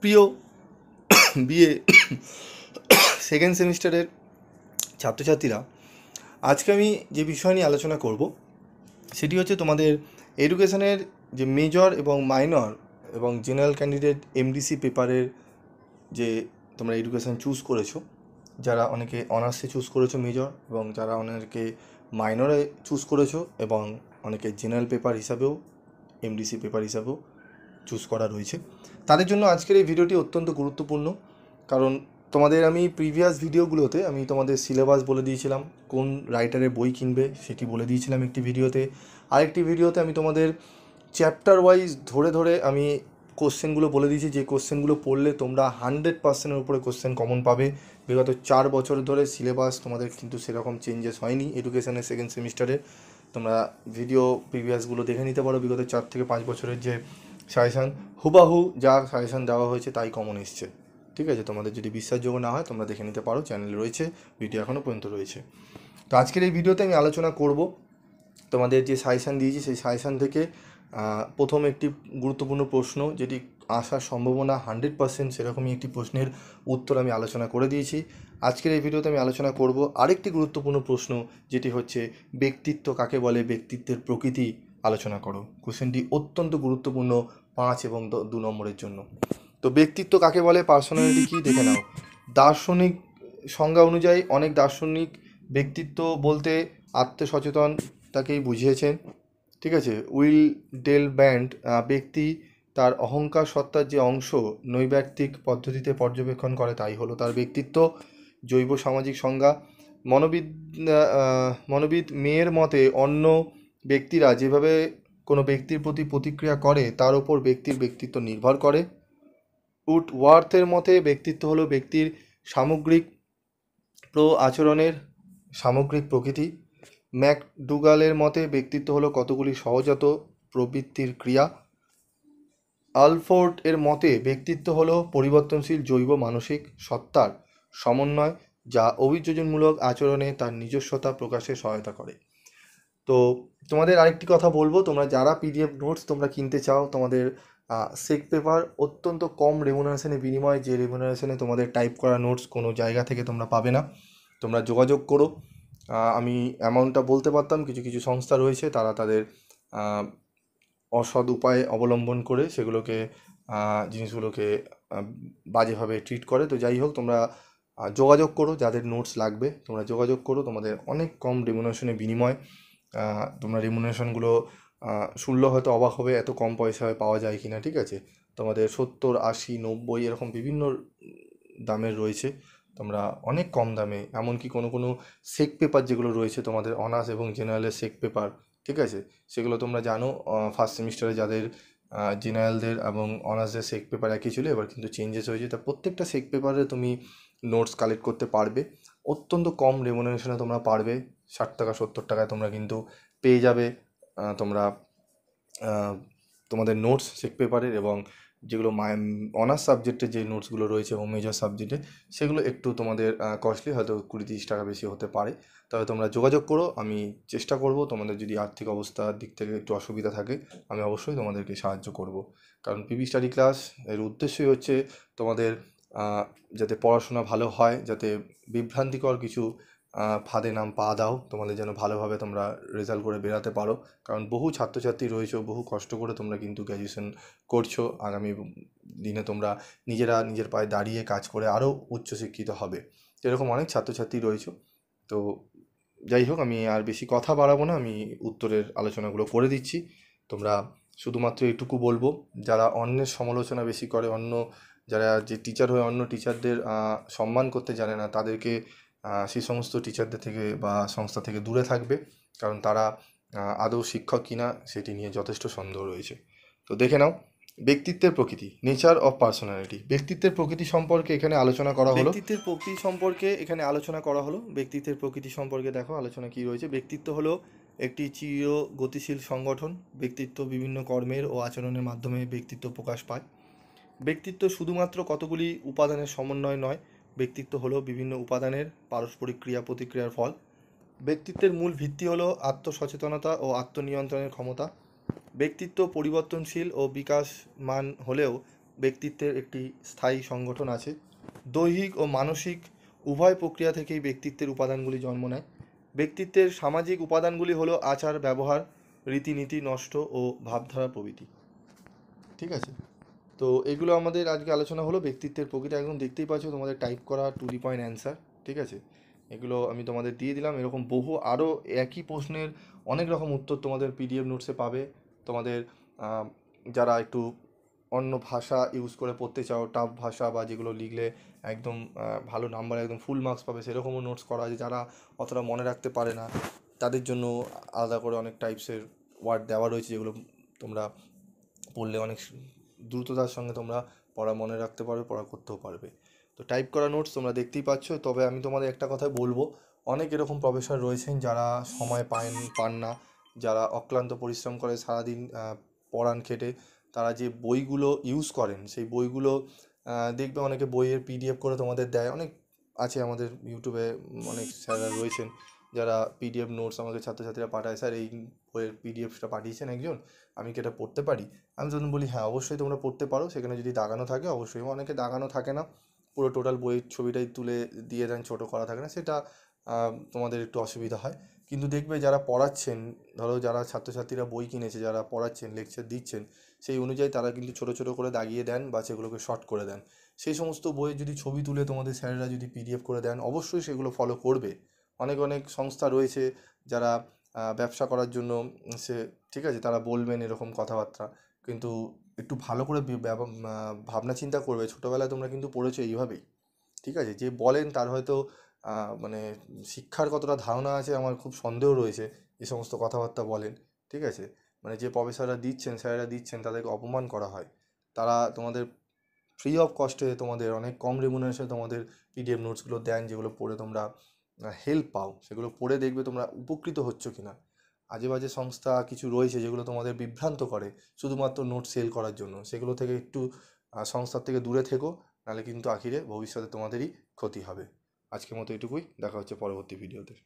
প্রিয় বিয়ে সেকেন্ড সেমিস্টারের ছাত্রছাত্রীরা আজকে আমি যে বিষয় নিয়ে আলোচনা করব সেটি হচ্ছে তোমাদের এডুকেশনের যে মেজর এবং মাইনর এবং জেনারেল ক্যান্ডিডেট এমডিসি পেপারের যে তোমরা এডুকেশান চুজ করেছো যারা অনেকে অনার্সে চুজ করেছো মেজর এবং যারা অনেকে মাইনরে চুজ করেছো এবং অনেকে জেনারেল পেপার হিসাবেও এমডিসি পেপার হিসাবেও চুজ করা রয়েছে তাদের জন্য আজকের এই ভিডিওটি অত্যন্ত গুরুত্বপূর্ণ কারণ তোমাদের আমি প্রিভিয়াস ভিডিওগুলোতে আমি তোমাদের সিলেবাস বলে দিয়েছিলাম কোন রাইটারের বই কিনবে সেটি বলে দিয়েছিলাম একটি ভিডিওতে আরেকটি ভিডিওতে আমি তোমাদের চ্যাপ্টার ওয়াইজ ধরে ধরে আমি কোশ্চেনগুলো বলে দিয়েছি যে কোশ্চেনগুলো পড়লে তোমরা হান্ড্রেড পার্সেন্টের উপরে কোশ্চেন কমন পাবে বিগত চার বছর ধরে সিলেবাস তোমাদের কিন্তু সেরকম চেঞ্জেস হয়নি এডুকেশনের সেকেন্ড সেমিস্টারে তোমরা ভিডিও প্রিভিয়াসগুলো দেখে নিতে পারো বিগত চার থেকে পাঁচ বছরের যে সাজেশান হুবাহু যা সাজেশান দেওয়া হয়েছে তাই কমন এসছে ঠিক আছে তোমাদের যদি বিশ্বাসযোগ্য না হয় তোমরা দেখে নিতে পারো চ্যানেল রয়েছে ভিডিও এখনও পর্যন্ত রয়েছে তো আজকের এই ভিডিওতে আমি আলোচনা করব তোমাদের যে সাজেশান দিয়েছি সেই সাজেশান থেকে প্রথম একটি গুরুত্বপূর্ণ প্রশ্ন যেটি আসার সম্ভাবনা হান্ড্রেড পার্সেন্ট সেরকমই একটি প্রশ্নের উত্তর আমি আলোচনা করে দিয়েছি আজকের এই ভিডিওতে আমি আলোচনা করব আরেকটি গুরুত্বপূর্ণ প্রশ্ন যেটি হচ্ছে ব্যক্তিত্ব কাকে বলে ব্যক্তিত্বের প্রকৃতি আলোচনা করো কোশ্চেনটি অত্যন্ত গুরুত্বপূর্ণ পাঁচ এবং দু নম্বরের জন্য তো ব্যক্তিত্ব কাকে বলে পার্সোনালিটি কী দেখে নাও দার্শনিক সংজ্ঞা অনুযায়ী অনেক দার্শনিক ব্যক্তিত্ব বলতে আত্মসচেতন তাকেই বুঝিয়েছেন ঠিক আছে উইল ডেল ব্যান্ড ব্যক্তি তার অহংকার সত্তার যে অংশ নৈব্যক্তিক পদ্ধতিতে পর্যবেক্ষণ করে তাই হলো তার ব্যক্তিত্ব জৈব সামাজিক সংজ্ঞা মনোবিদ মনোবিদ মেয়ের মতে অন্য ব্যক্তিরা যেভাবে কোনো ব্যক্তির প্রতি প্রতিক্রিয়া করে তার উপর ব্যক্তির ব্যক্তিত্ব নির্ভর করে উট ওয়ার্থের মতে ব্যক্তিত্ব হলো ব্যক্তির সামগ্রিক প্র আচরণের সামগ্রিক প্রকৃতি ম্যাকডুগালের মতে ব্যক্তিত্ব হলো কতগুলি সহজাত প্রবৃত্তির ক্রিয়া আলফোর্ট এর মতে ব্যক্তিত্ব হলো পরিবর্তনশীল জৈব মানসিক সত্তার সমন্বয় যা অভিযোজনমূলক আচরণে তার নিজস্বতা প্রকাশে সহায়তা করে তো তোমাদের আরেকটি কথা বলবো তোমরা যারা পিডিএফ নোটস তোমরা কিনতে চাও তোমাদের সেক পেপার অত্যন্ত কম রেমুনারেশনের বিনিময়ে যে রেমুনারেশনে তোমাদের টাইপ করা নোটস কোনো জায়গা থেকে তোমরা পাবে না তোমরা যোগাযোগ করো আমি অ্যামাউন্টটা বলতে পারতাম কিছু কিছু সংস্থা রয়েছে তারা তাদের অসৎ উপায় অবলম্বন করে সেগুলোকে জিনিসগুলোকে বাজেভাবে ট্রিট করে তো যাই হোক তোমরা যোগাযোগ করো যাদের নোটস লাগবে তোমরা যোগাযোগ করো তোমাদের অনেক কম রেমুনারেশনের বিনিময় তোমরা রিমুনেশনগুলো শুনলে হয়তো অবাক হবে এত কম পয়সায় পাওয়া যায় কিনা ঠিক আছে তোমাদের সত্তর আশি নব্বই এরকম বিভিন্ন দামের রয়েছে তোমরা অনেক কম দামে এমনকি কোনো কোনো সেক পেপার যেগুলো রয়েছে তোমাদের অনার্স এবং জেনারেলের সেক পেপার ঠিক আছে সেগুলো তোমরা জানো ফার্স্ট সেমিস্টারে যাদের জেনারেলদের এবং অনার্সদের সেক পেপার একই ছিল এবার কিন্তু চেঞ্জেস হয়েছে তা প্রত্যেকটা সেক পেপারে তুমি নোটস কালেক্ট করতে পারবে অত্যন্ত কম রেমুনারেশনে তোমরা পারবে ষাট টাকা সত্তর টাকায় তোমরা কিন্তু পেয়ে যাবে তোমরা তোমাদের নোটস চেক পেপারের এবং যেগুলো অনার্স সাবজেক্টে যে নোটসগুলো রয়েছে এবং মেজর সাবজেক্টে সেগুলো একটু তোমাদের কস্টলি হয়তো কুড়ি তিরিশ টাকা বেশি হতে পারে তবে তোমরা যোগাযোগ করো আমি চেষ্টা করব তোমাদের যদি আর্থিক অবস্থার দিক থেকে একটু অসুবিধা থাকে আমি অবশ্যই তোমাদেরকে সাহায্য করব কারণ পিবি স্টাডি ক্লাস এর উদ্দেশ্যই হচ্ছে তোমাদের যাতে পড়াশোনা ভালো হয় যাতে বিভ্রান্তিকর কিছু ফাঁদে নাম পা দাও তোমাদের যেন ভালোভাবে তোমরা রেজাল্ট করে বেরাতে পারো কারণ বহু ছাত্রছাত্রী রয়েছে বহু কষ্ট করে তোমরা কিন্তু গ্র্যাজুয়েশন করছো আগামী দিনে তোমরা নিজেরা নিজের পায়ে দাঁড়িয়ে কাজ করে আরও উচ্চশিক্ষিত হবে এরকম অনেক ছাত্রছাত্রী রয়েছে তো যাই হোক আমি আর বেশি কথা বাড়াবো না আমি উত্তরের আলোচনাগুলো করে দিচ্ছি তোমরা শুধুমাত্র এটুকু বলবো যারা অন্যের সমালোচনা বেশি করে অন্য যারা যে টিচার হয়ে অন্য টিচারদের সম্মান করতে জানে না তাদেরকে সেই সমস্ত টিচারদের থেকে বা সংস্থা থেকে দূরে থাকবে কারণ তারা আদৌ শিক্ষক কিনা সেটি নিয়ে যথেষ্ট সন্দেহ রয়েছে তো দেখে নাও ব্যক্তিত্বের প্রকৃতি নেচার অফ পার্সোনালিটি ব্যক্তিত্বের প্রকৃতি সম্পর্কে এখানে আলোচনা করা হলো ব্যক্তিত্বের প্রকৃতি সম্পর্কে এখানে আলোচনা করা হলো ব্যক্তিত্বের প্রকৃতি সম্পর্কে দেখো আলোচনা কি রয়েছে ব্যক্তিত্ব হলো একটি চির গতিশীল সংগঠন ব্যক্তিত্ব বিভিন্ন কর্মের ও আচরণের মাধ্যমে ব্যক্তিত্ব প্রকাশ পায় ব্যক্তিত্ব শুধুমাত্র কতগুলি উপাদানের সমন্বয় নয় ব্যক্তিত্ব হলো বিভিন্ন উপাদানের পারস্পরিক ক্রিয়া প্রতিক্রিয়ার ফল ব্যক্তিত্বের মূল ভিত্তি হলো আত্মসচেতনতা ও আত্মনিয়ন্ত্রণের ক্ষমতা ব্যক্তিত্ব পরিবর্তনশীল ও বিকাশমান হলেও ব্যক্তিত্বের একটি স্থায়ী সংগঠন আছে দৈহিক ও মানসিক উভয় প্রক্রিয়া থেকেই ব্যক্তিত্বের উপাদানগুলি জন্ম নেয় ব্যক্তিত্বের সামাজিক উপাদানগুলি হলো আচার ব্যবহার রীতিনীতি নষ্ট ও ভাবধারা প্রভৃতি ঠিক আছে তো এগুলো আমাদের আজকে আলোচনা হলো ব্যক্তিত্বের প্রকৃতি একদম দেখতেই পাচ্ছ তোমাদের টাইপ করা টু দি পয়েন্ট অ্যান্সার ঠিক আছে এগুলো আমি তোমাদের দিয়ে দিলাম এরকম বহু আরও একই প্রশ্নের অনেক রকম উত্তর তোমাদের পিডিএফ নোটসে পাবে তোমাদের যারা একটু অন্য ভাষা ইউজ করে পড়তে চাও টাফ ভাষা বা যেগুলো লিখলে একদম ভালো নাম্বার একদম ফুল মার্কস পাবে সেরকমও নোটস করা আছে যারা অতটা মনে রাখতে পারে না তাদের জন্য আলাদা করে অনেক টাইপসের ওয়ার্ড দেওয়া রয়েছে যেগুলো তোমরা পড়লে অনেক দ্রুততার সঙ্গে তোমরা পড়া মনে রাখতে পারবে পড়া করতেও পারবে তো টাইপ করা নোটস তোমরা দেখতেই পাচ্ছ তবে আমি তোমাদের একটা কথাই বলবো অনেক এরকম প্রফেসর রয়েছেন যারা সময় পায় পান না যারা অক্লান্ত পরিশ্রম করে সারাদিন পড়ান খেটে তারা যে বইগুলো ইউজ করেন সেই বইগুলো দেখবে অনেকে বইয়ের পিডিএফ করে তোমাদের দেয় অনেক আছে আমাদের ইউটিউবে অনেক স্যাররা রয়েছেন যারা পিডিএফ নোটস আমাকে ছাত্রছাত্রীরা পাঠায় স্যার এই বইয়ের পিডিএফটা পাঠিয়েছেন একজন আমি কি এটা পড়তে পারি আমি যখন বলি হ্যাঁ অবশ্যই তোমরা পড়তে পারো সেখানে যদি দাগানো থাকে অবশ্যই অনেকে দাগানো থাকে না পুরো টোটাল বইয়ের ছবিটাই তুলে দিয়ে দেন ছোটো করা থাকে না সেটা তোমাদের একটু অসুবিধা হয় কিন্তু দেখবে যারা পড়াচ্ছেন ধরো যারা ছাত্রছাত্রীরা বই কিনেছে যারা পড়াচ্ছেন লেকচার দিচ্ছেন সেই অনুযায়ী তারা কিন্তু ছোট ছোট করে দাগিয়ে দেন বা সেগুলোকে শর্ট করে দেন সেই সমস্ত বইয়ের যদি ছবি তুলে তোমাদের স্যারেরা যদি পিডিএফ করে দেন অবশ্যই সেগুলো ফলো করবে অনেক অনেক সংস্থা রয়েছে যারা ব্যবসা করার জন্য সে ঠিক আছে তারা বলবেন এরকম কথাবার্তা কিন্তু একটু ভালো করে ভাবনা চিন্তা করবে ছোটোবেলায় তোমরা কিন্তু পড়েছো এইভাবেই ঠিক আছে যে বলেন তার হয়তো মানে শিক্ষার কতটা ধারণা আছে আমার খুব সন্দেহ রয়েছে এ সমস্ত কথাবার্তা বলেন ঠিক আছে মানে যে প্রফেসররা দিচ্ছেন স্যারেরা দিচ্ছেন তাদেরকে অপমান করা হয় তারা তোমাদের ফ্রি অফ কস্টে তোমাদের অনেক কম রেমুনারেশনে তোমাদের পিডিএফ নোটসগুলো দেন যেগুলো পড়ে তোমরা হেল্প পাও সেগুলো পড়ে দেখবে তোমরা উপকৃত হচ্ছ কি না আজে বাজে সংস্থা কিছু রয়েছে যেগুলো তোমাদের বিভ্রান্ত করে শুধুমাত্র নোট সেল করার জন্য সেগুলো থেকে একটু সংস্থার থেকে দূরে থেকো নাহলে কিন্তু আখিরে ভবিষ্যতে তোমাদেরই ক্ষতি হবে আজকের মতো এটুকুই দেখা হচ্ছে পরবর্তী ভিডিওতে